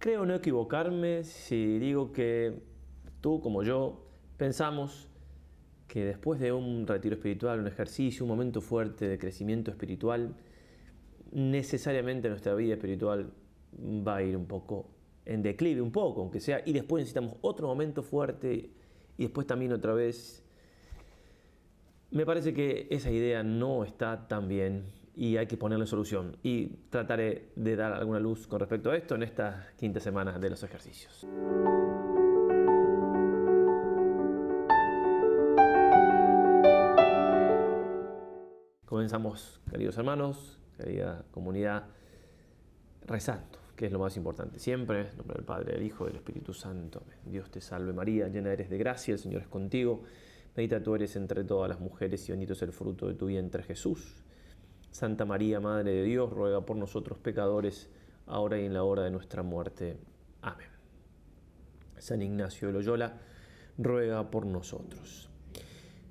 Creo no equivocarme si digo que tú como yo pensamos que después de un retiro espiritual, un ejercicio, un momento fuerte de crecimiento espiritual, necesariamente nuestra vida espiritual va a ir un poco en declive, un poco, aunque sea, y después necesitamos otro momento fuerte y después también otra vez. Me parece que esa idea no está tan bien y hay que ponerle solución. Y trataré de dar alguna luz con respecto a esto en estas quinta semana de los ejercicios. Comenzamos, queridos hermanos, querida comunidad, rezando, que es lo más importante siempre, en nombre del Padre, del Hijo y del Espíritu Santo. Dios te salve María, llena eres de gracia, el Señor es contigo. Bendita tú eres entre todas las mujeres y bendito es el fruto de tu vientre Jesús. Santa María, Madre de Dios, ruega por nosotros pecadores, ahora y en la hora de nuestra muerte. Amén. San Ignacio de Loyola, ruega por nosotros.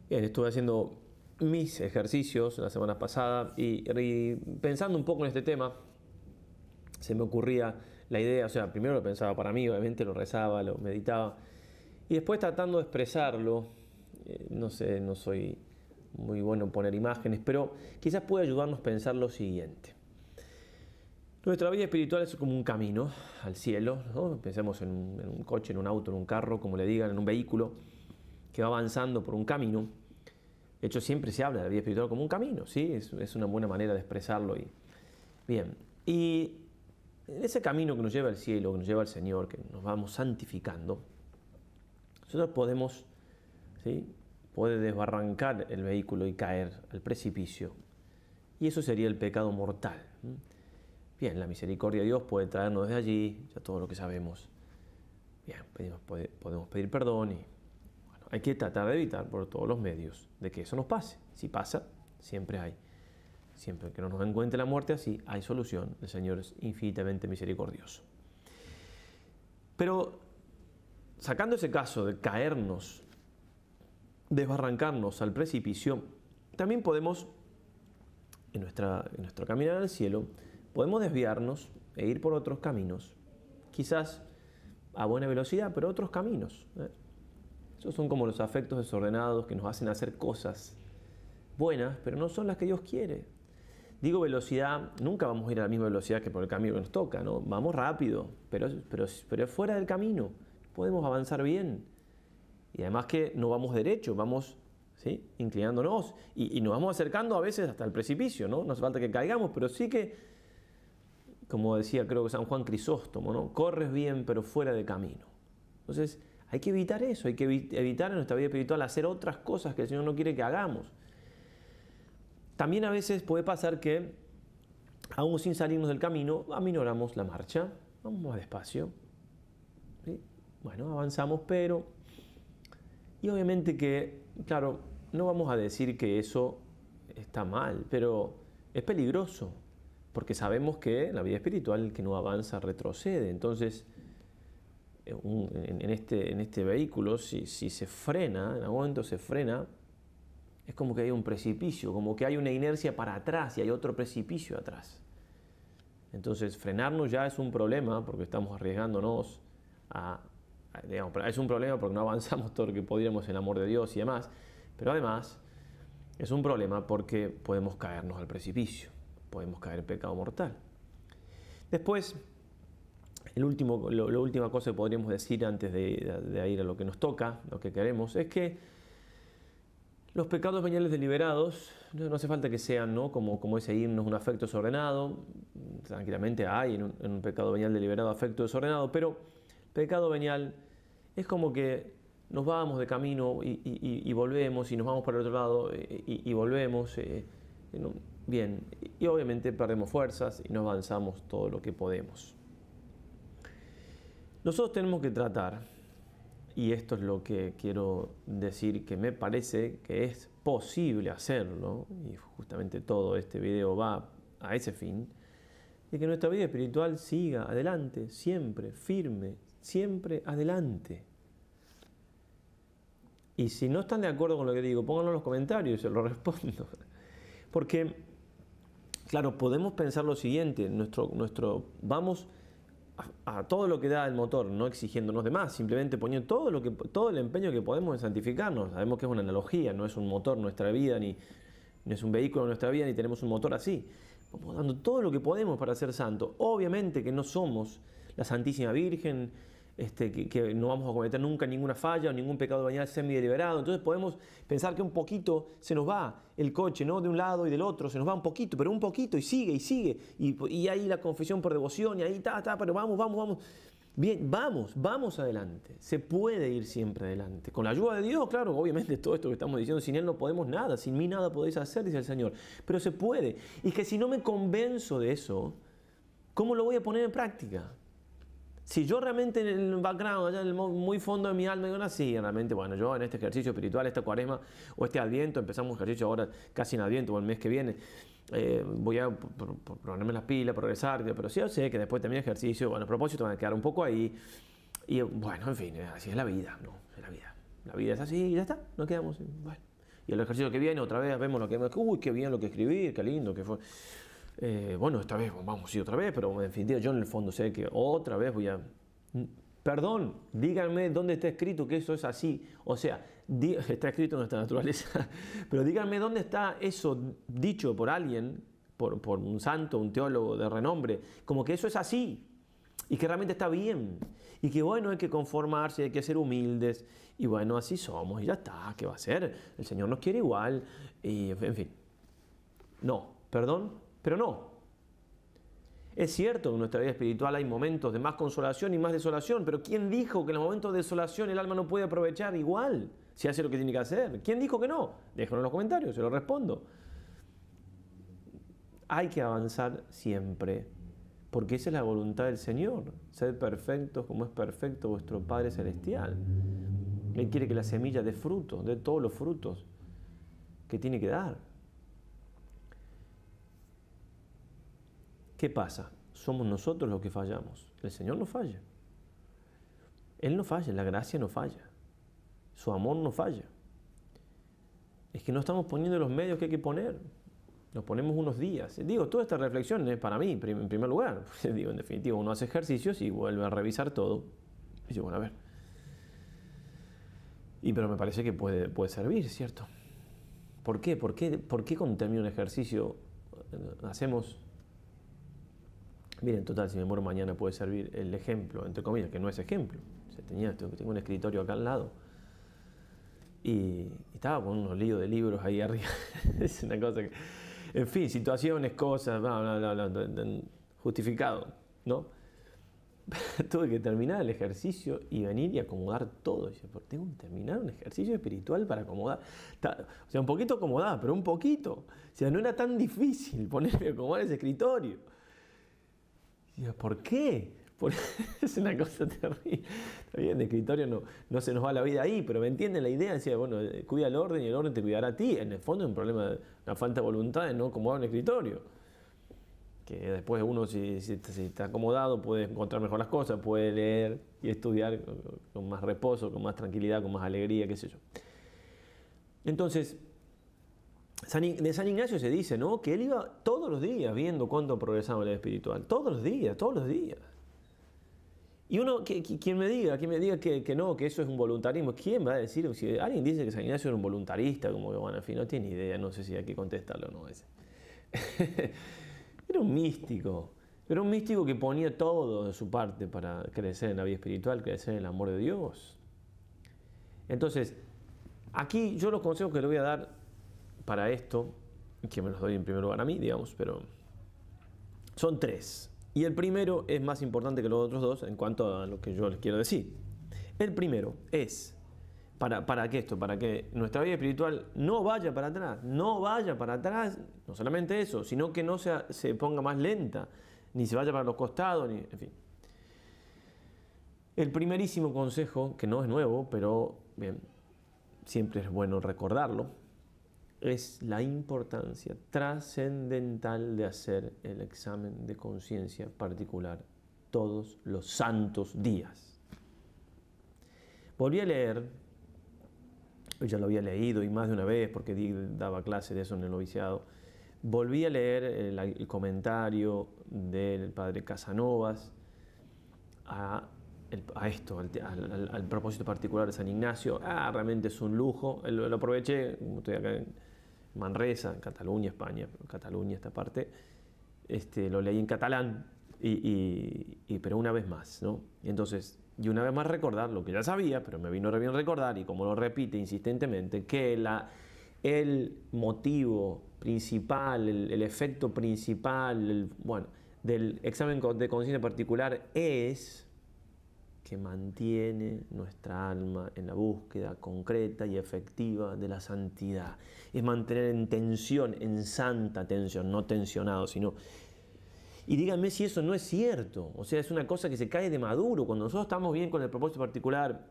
estuve haciendo mis ejercicios la semana pasada y, pensando un poco en este tema, se me ocurría la idea, o sea, primero lo pensaba para mí, obviamente lo rezaba, lo meditaba, y después tratando de expresarlo, eh, no sé, no soy muy bueno poner imágenes, pero quizás puede ayudarnos a pensar lo siguiente. Nuestra vida espiritual es como un camino al cielo, pensemos en un, coche, en un auto, en un carro, como le digan, en un vehículo que va avanzando por un camino. De hecho, siempre se habla de la vida espiritual como un camino, ¿sí? Es, una buena manera de expresarlo. Y, bien, y en ese camino que nos lleva al cielo, que nos lleva al Señor, que nos vamos santificando, nosotros podemos ¿sí? puede desbarrancar el vehículo y caer al precipicio. Y eso sería el pecado mortal. Bien, la misericordia de Dios puede traernos desde allí, ya todo lo que sabemos. Bien, podemos pedir perdón y bueno, hay que tratar de evitar por todos los medios de que eso nos pase. Si pasa, siempre hay. Siempre que no nos encuentre la muerte así, hay solución. El Señor es infinitamente misericordioso. Pero sacando ese caso de caernos desbarrancarnos al precipicio, también podemos, en, nuestra, en nuestro caminar al cielo, podemos desviarnos e ir por otros caminos, quizás a buena velocidad, pero otros caminos. ¿eh? Esos son como los afectos desordenados que nos hacen hacer cosas buenas, pero no son las que Dios quiere. Digo velocidad, nunca vamos a ir a la misma velocidad que por el camino que nos toca, ¿no? Vamos rápido, pero, pero, pero fuera del camino. Podemos avanzar bien y además que no vamos derecho, vamos inclinándonos y, nos vamos acercando a veces hasta el precipicio, ¿no? nos hace falta que caigamos, pero sí que, como decía creo que San Juan Crisóstomo, ¿no? Corres bien pero fuera de camino. Entonces hay que evitar eso, hay que evitar en nuestra vida espiritual hacer otras cosas que el Señor no quiere que hagamos. También a veces puede pasar que, aún sin salirnos del camino, aminoramos la marcha, vamos más despacio. Bueno, avanzamos, pero y obviamente que, claro, no vamos a decir que eso está mal, pero es peligroso, porque sabemos que la vida espiritual que no avanza retrocede. Entonces, eh, en, este, en este vehículo, si, si se frena, en algún momento se frena, es como que hay un precipicio, como que hay una inercia para atrás y hay otro precipicio atrás. Entonces, frenarnos ya es un problema porque estamos arriesgándonos a es un problema porque no avanzamos todo lo que podríamos en amor de Dios y demás, pero además es un problema porque podemos caernos al precipicio, podemos caer en pecado mortal. Después, el último, lo, la última cosa que podríamos decir antes de, ir a lo que nos toca, lo que queremos, es que los pecados veniales deliberados, no hace falta que sean como, como ese himno, un afecto desordenado, tranquilamente hay en un, en un pecado venial deliberado afecto desordenado, pero pecado venial es como que nos vamos de camino y, volvemos y nos vamos para el otro lado eh, y, volvemos. Eh, eh, bien, y obviamente perdemos fuerzas y nos avanzamos todo lo que podemos. Nosotros tenemos que tratar, y esto es lo que quiero decir, que me parece que es posible hacerlo, y justamente todo este video va a ese fin, de que nuestra vida espiritual siga adelante, siempre, firme, siempre adelante. Y si no están de acuerdo con lo que digo, pónganlo en los comentarios y se lo respondo. Porque, claro, podemos pensar lo siguiente, nuestro, nuestro, vamos a, todo lo que da el motor, no exigiéndonos de más, simplemente poniendo todo, lo que, todo el empeño que podemos en santificarnos. Sabemos que es una analogía, no es un motor nuestra vida, ni es un vehículo nuestra vida, ni tenemos un motor así. Vamos dando todo lo que podemos para ser santos... Obviamente que no somos la Santísima Virgen, este, que, no vamos a cometer nunca ninguna falla o ningún pecado de semi-deliberado. Entonces podemos pensar que un poquito se nos va el coche, ¿no? De un lado y del otro, se nos va un poquito, pero un poquito y sigue y sigue. Y, y ahí la confesión por devoción y ahí está, está, pero vamos, vamos, vamos. Bien, vamos, vamos adelante. Se puede ir siempre adelante. Con la ayuda de Dios, claro, obviamente todo esto que estamos diciendo, sin Él no podemos nada, sin mí nada podéis hacer, dice el Señor. Pero se puede. Y que si no me convenzo de eso, ¿cómo lo voy a poner en práctica? si yo realmente en el background, allá en el muy fondo de mi alma, digo, así, realmente, bueno, yo en este ejercicio espiritual, esta cuaresma o este adviento, empezamos un ejercicio ahora casi en adviento o el mes que viene, eh, voy a ponerme las pilas, progresar, pero sí, yo sé que después también ejercicio, bueno, propósito propósito van a quedar un poco ahí. Y bueno, en fin, así es la vida, ¿no? Es la vida. La vida es así y ya está, no quedamos. Bueno. Y el ejercicio que viene, otra vez vemos lo que vemos, uy, qué bien lo que escribí, qué lindo que fue. Eh, bueno, esta vez, vamos, sí, otra vez, pero en fin, yo en el fondo sé que otra vez voy a... Mm, perdón, díganme dónde está escrito que eso es así. O sea, está escrito en nuestra naturaleza, pero díganme dónde está eso dicho por alguien, por, un santo, un teólogo de renombre, como que eso es así y que realmente está bien y que bueno, hay que conformarse, hay que ser humildes y bueno, así somos y ya está, ¿qué va a ser? El Señor nos quiere igual y en fin. No, perdón, pero no. Es cierto, en nuestra vida espiritual hay momentos de más consolación y más desolación, pero ¿quién dijo que en los momentos de desolación el alma no puede aprovechar igual si hace lo que tiene que hacer? ¿Quién dijo que no? Déjenlo en los comentarios, se lo respondo. Hay que avanzar siempre, porque esa es la voluntad del Señor, ser perfectos como es perfecto vuestro Padre Celestial. Él quiere que la semilla dé fruto, dé todos los frutos que tiene que dar. ¿Qué pasa? Somos nosotros los que fallamos. El Señor no falla. Él no falla, la gracia no falla. Su amor no falla. Es que no estamos poniendo los medios que hay que poner. Nos ponemos unos días. Digo, toda esta reflexión es para mí, en primer lugar. Digo, en definitiva, uno hace ejercicios y vuelve a revisar todo. Y yo, bueno, a ver. Y pero me parece que puede, puede servir, ¿cierto? ¿Por qué? ¿Por qué, por qué cuando un ejercicio eh, hacemos Miren, total, si me muero mañana puede servir el ejemplo, entre comillas, que no es ejemplo. tenía, tengo un escritorio acá al lado y, estaba con unos líos de libros ahí arriba. es una cosa que. En fin, situaciones, cosas, bla, bla, bla, justificado, ¿no? Tuve que terminar el ejercicio y venir y acomodar todo. Dice, porque tengo que terminar un ejercicio espiritual para acomodar. O sea, un poquito acomodado pero un poquito. O sea, no era tan difícil ponerme a acomodar ese escritorio. Digo, ¿por qué? es una cosa terrible. Está bien, de escritorio no, no se nos va la vida ahí, pero me entienden la idea. Decía, bueno, eh, cuida el orden y el orden te cuidará a ti. En el fondo es un problema, de una falta de voluntad de no acomodar un escritorio. Que después uno, si, si está acomodado, puede encontrar mejor las cosas, puede leer y estudiar con más reposo, con más tranquilidad, con más alegría, qué sé yo. Entonces, de San Ignacio se dice, ¿no? Que él iba todos los días viendo cuánto progresaba la el espiritual. Todos los días, todos los días. Y uno, que, quien me diga, quién me diga que, no, que eso es un voluntarismo, ¿quién va a decir? Si alguien dice que San Ignacio era un voluntarista, como que, bueno, en fin, no tiene idea, no sé si hay que contestarlo o no. Ese. era un místico, era un místico que ponía todo de su parte para crecer en la vida espiritual, crecer en el amor de Dios. Entonces, aquí yo los consejos que le voy a dar para esto, que me los doy en primer lugar a mí, digamos, pero son tres. Y el primero es más importante que los otros dos en cuanto a lo que yo les quiero decir. El primero es, para, para que esto, para que nuestra vida espiritual no vaya para atrás, no vaya para atrás, no solamente eso, sino que no se ponga más lenta, ni se vaya para los costados, ni, en fin. El primerísimo consejo, que no es nuevo, pero bien, siempre es bueno recordarlo, es la importancia trascendental de hacer el examen de conciencia particular todos los santos días. Volví a leer, ya lo había leído y más de una vez porque daba clase de eso en el noviciado, volví a leer el, comentario del padre Casanovas a esto, al, propósito particular de San Ignacio. Ah, realmente es un lujo. Lo, aproveché, estoy acá Manresa, Cataluña, España, Cataluña, esta parte, este, lo leí en catalán, y, pero una vez más, ¿no? Entonces, y una vez más recordar lo que ya sabía, pero me vino re bien recordar, y como lo repite insistentemente, que la, el motivo principal, el, efecto principal, bueno, del examen de conciencia particular es que mantiene nuestra alma en la búsqueda concreta y efectiva de la santidad. Es mantener en tensión, en santa tensión, no tensionado, sino... Y díganme si eso no es cierto. O sea, es una cosa que se cae de maduro. Cuando nosotros estamos bien con el propósito particular,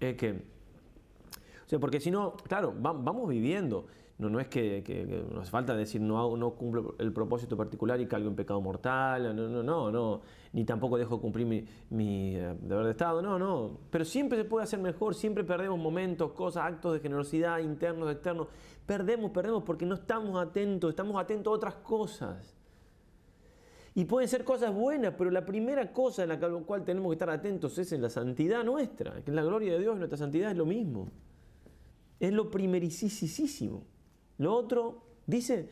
es que... O sea, porque si no, claro, vamos viviendo. No, no es que, nos falta decir no, hago, no cumplo el propósito particular y caigo en pecado mortal, no, no, no, no, ni tampoco dejo cumplir mi, eh, deber de Estado, no, no. Pero siempre se puede hacer mejor, siempre perdemos momentos, cosas, actos de generosidad internos, externos. Perdemos, perdemos porque no estamos atentos, estamos atentos a otras cosas. Y pueden ser cosas buenas, pero la primera cosa en la cual tenemos que estar atentos es en la santidad nuestra, que es la gloria de Dios, nuestra santidad es lo mismo. Es lo primericísimo. Lo otro, dice,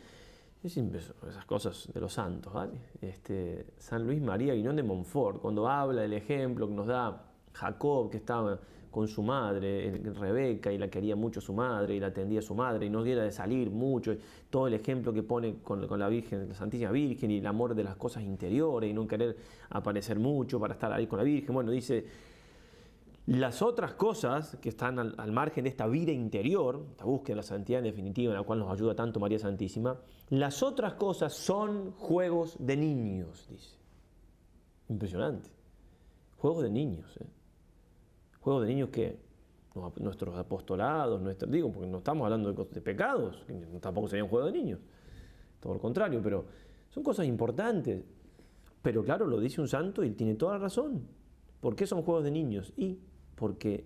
es esas cosas de los santos, ¿vale? Este, San Luis María Guinón de Montfort, cuando habla del ejemplo que nos da Jacob, que estaba con su madre, Rebeca, y la quería mucho su madre, y la atendía su madre, y no diera de salir mucho, todo el ejemplo que pone con, con, la Virgen, la Santísima Virgen, y el amor de las cosas interiores, y no querer aparecer mucho para estar ahí con la Virgen. Bueno, dice las otras cosas que están al, margen de esta vida interior, esta búsqueda de la santidad en definitiva, en la cual nos ayuda tanto María Santísima, las otras cosas son juegos de niños, dice. Impresionante. Juegos de niños. ¿eh? Juegos de niños que nuestros apostolados, digo, porque no estamos hablando de, pecados, que tampoco un juegos de niños. Todo lo contrario, pero son cosas importantes. Pero claro, lo dice un santo y tiene toda la razón. ¿Por qué son juegos de niños? Y porque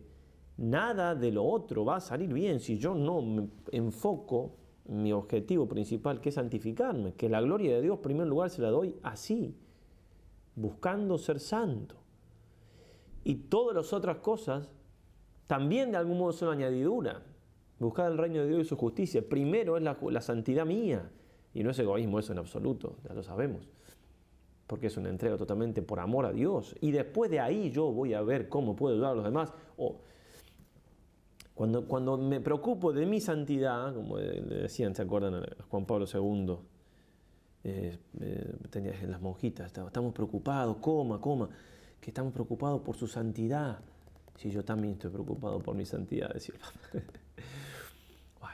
nada de lo otro va a salir bien si yo no me enfoco mi objetivo principal, que es santificarme, que la gloria de Dios, en primer lugar, se la doy así, buscando ser santo. Y todas las otras cosas también de algún modo son añadidura. Buscar el reino de Dios y su justicia. Primero es la, la santidad mía. Y no es egoísmo eso en absoluto, ya lo sabemos porque es una entrega totalmente por amor a Dios. Y después de ahí yo voy a ver cómo puedo ayudar a los demás. o cuando, cuando me preocupo de mi santidad, como le decían, ¿se acuerdan Juan Pablo II? Eh, eh en las monjitas, estamos preocupados, coma, coma, que estamos preocupados por su santidad. Si yo también estoy preocupado por mi santidad, decía.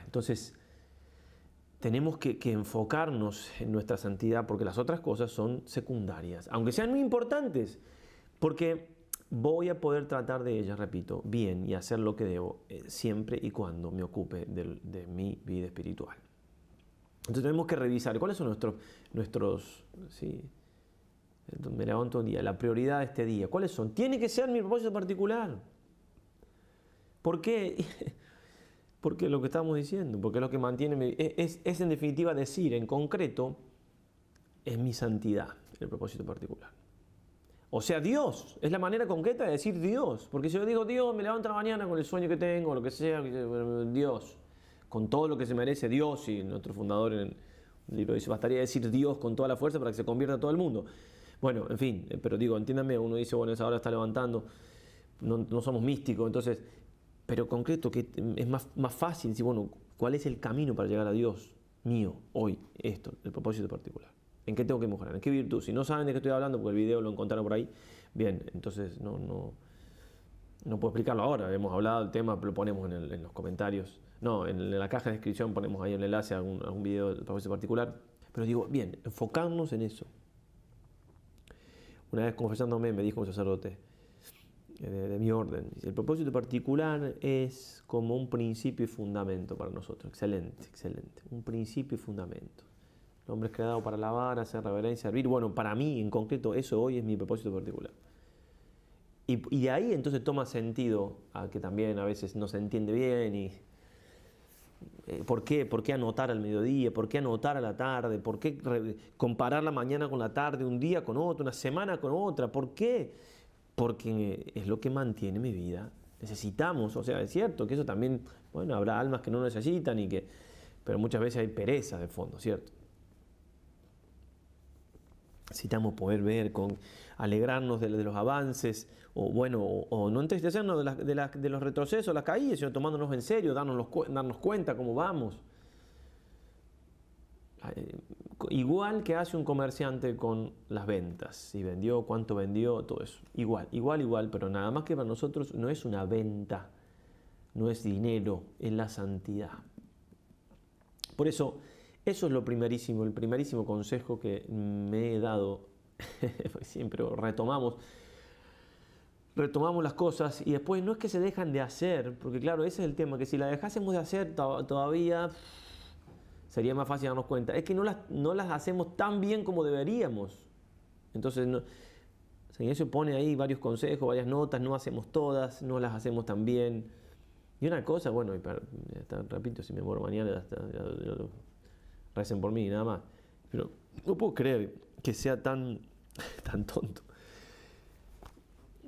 Entonces, tenemos que, enfocarnos en nuestra santidad porque las otras cosas son secundarias, aunque sean muy importantes, porque voy a poder tratar de ellas, repito, bien y hacer lo que debo eh, siempre y cuando me ocupe de, mi vida espiritual. Entonces tenemos que revisar cuáles son nuestros, nuestros sí, me levanto un día, la prioridad de este día, cuáles son. Tiene que ser mi propósito particular. ¿Por qué? Porque lo que estamos diciendo, porque es lo que mantiene, e, es, en definitiva decir, en concreto, es mi santidad, el propósito particular. O sea, Dios, es la manera concreta de decir Dios. Porque si yo digo Dios, me levanto la mañana con el sueño que tengo, lo que sea, Dios, con todo lo que se merece Dios, y nuestro fundador en el libro dice, bastaría decir Dios con toda la fuerza para que se convierta todo el mundo. Bueno, en fin, eh, pero digo, entiéndame, uno dice, bueno, esa hora está levantando, no somos místicos, entonces pero concreto, que es más, fácil decir, bueno, ¿cuál es el camino para llegar a Dios mío hoy? Esto, el propósito particular. ¿En qué tengo que mejorar? ¿En qué virtud? Si no saben de qué estoy hablando, porque el video lo encontraron por ahí, bien, entonces no, no, no puedo explicarlo ahora. Hemos hablado del tema, lo ponemos en, los comentarios. No, en, la caja de descripción ponemos ahí un enlace a un video del propósito particular. Pero digo, bien, enfocarnos en eso. Una vez confesándome, me dijo un sacerdote, eh, de, mi orden. El propósito particular es como un principio y fundamento para nosotros. Excelente, excelente. Un principio y fundamento. El hombre es creado para alabar, hacer reverencia, servir. Bueno, para mí en concreto eso hoy es mi propósito particular. Y, de ahí entonces toma sentido a que también a veces no se entiende bien y eh, ¿por qué? ¿Por qué anotar al mediodía? ¿Por qué anotar a la tarde? ¿Por qué comparar la mañana con la tarde, un día con otro, una semana con otra? ¿Por qué? porque es lo que mantiene mi vida. Necesitamos, o sea, es cierto que eso también, bueno, habrá almas que no necesitan y que, pero muchas veces hay pereza de fondo, ¿cierto? Necesitamos poder ver, con alegrarnos de, los avances, o bueno, o, no entristecernos de, los retrocesos, las caídas, sino tomándonos en serio, darnos, darnos cuenta cómo vamos igual que hace un comerciante con las ventas, si vendió, cuánto vendió, todo eso. Igual, igual, igual, pero nada más que para nosotros no es una venta, no es dinero, es la santidad. Por eso, eso es lo primerísimo, el primerísimo consejo que me he dado, siempre retomamos. Retomamos las cosas y después no es que se dejan de hacer, porque claro, ese es el tema, que si la dejásemos de hacer todavía sería más fácil darnos cuenta. Es que no las, no las hacemos tan bien como deberíamos. Entonces, no, San pone ahí varios consejos, varias notas, no hacemos todas, no las hacemos tan bien. Y una cosa, bueno, repito, si me muero mañana, recen por mí nada más. Pero no puedo creer que sea tan, tan tonto.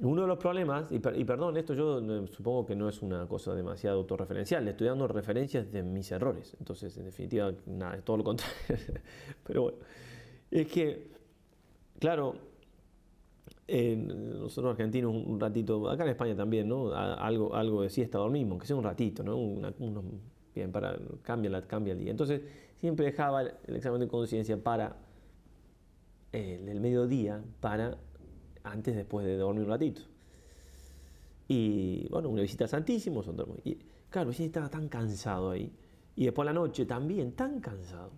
Uno de los problemas, y, perdón, esto yo eh, supongo que no es una cosa demasiado autorreferencial, le estoy dando referencias de mis errores, entonces en definitiva, nada, es todo lo contrario. Pero bueno, es que, claro, nosotros argentinos un ratito, acá en España también, ¿no? algo, algo de siesta dormimos, que sea un ratito, ¿no? bien, para, cambia, el día. Entonces, siempre dejaba el, examen de conciencia para eh, el mediodía, para antes, después de dormir un ratito. Y bueno, una visita al Santísimo, son Y claro, estaba tan cansado ahí. Y después la noche también, tan cansado.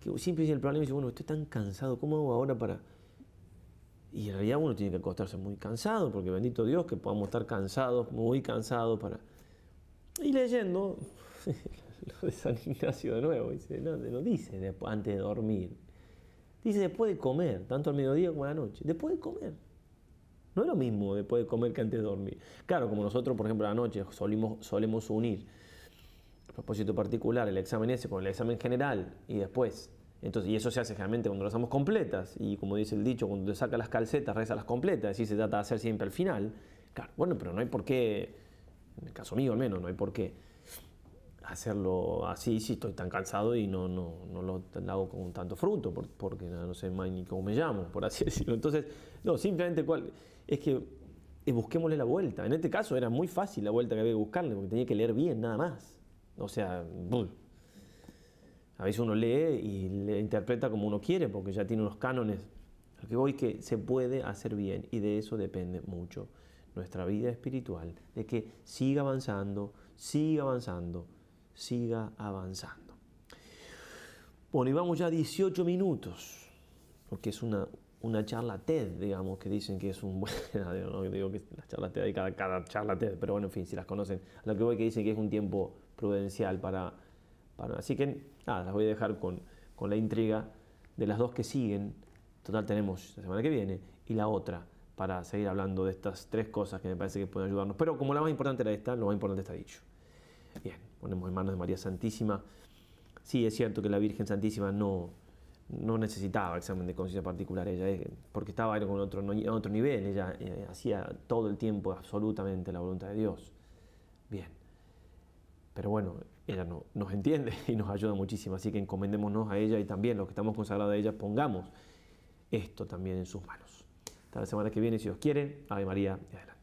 Que siempre dice el problema, dice, bueno, estoy tan cansado, ¿cómo hago ahora para...? Y en realidad uno tiene que acostarse muy cansado, porque bendito Dios que podamos estar cansados, muy cansados para... Y leyendo, lo de San Ignacio de nuevo, dice, no, lo dice antes de dormir. Dice después de comer, tanto al mediodía como a la noche. Después de comer. No es lo mismo después de comer que antes de dormir. Claro, como nosotros, por ejemplo, a la noche solemos unir propósito particular, el examen ese con el examen general y después. Entonces, y eso se hace generalmente cuando las hacemos completas. Y como dice el dicho, cuando te saca las calcetas, reza las completas. y se trata de hacer siempre al final. Claro, bueno, pero no hay por qué, en el caso mío al menos, no hay por qué hacerlo así si estoy tan cansado y no, no, lo, hago con tanto fruto, porque no, sé más ni cómo me llamo, por así decirlo. Entonces, no, simplemente cuál, es que eh, busquémosle la vuelta. En este caso era muy fácil la vuelta que había que buscarle, porque tenía que leer bien nada más. O sea, a veces uno lee y le interpreta como uno quiere, porque ya tiene unos cánones. Lo que voy que se puede hacer bien y de eso depende mucho nuestra vida espiritual, de que siga avanzando, siga avanzando siga avanzando. Bueno, y vamos ya 18 minutos, porque es una, una charla TED, digamos, que dicen que es un buen, no digo que las charlas TED, hay cada, charla TED, pero bueno, en fin, si las conocen, lo que voy que dicen que es un tiempo prudencial para, para así que nada, las voy a dejar con, con la intriga de las dos que siguen, total tenemos la semana que viene, y la otra, para seguir hablando de estas tres cosas que me parece que pueden ayudarnos, pero como la más importante era esta, lo más importante está dicho. Bien, ponemos en manos de María Santísima. Sí, es cierto que la Virgen Santísima no, no necesitaba examen de conciencia particular, ella, porque estaba en otro, otro nivel, ella eh, hacía todo el tiempo absolutamente la voluntad de Dios. Bien, pero bueno, ella no, nos entiende y nos ayuda muchísimo, así que encomendémonos a ella y también los que estamos consagrados a ella, pongamos esto también en sus manos. Hasta la semana que viene, si Dios quiere, Ave María y adelante.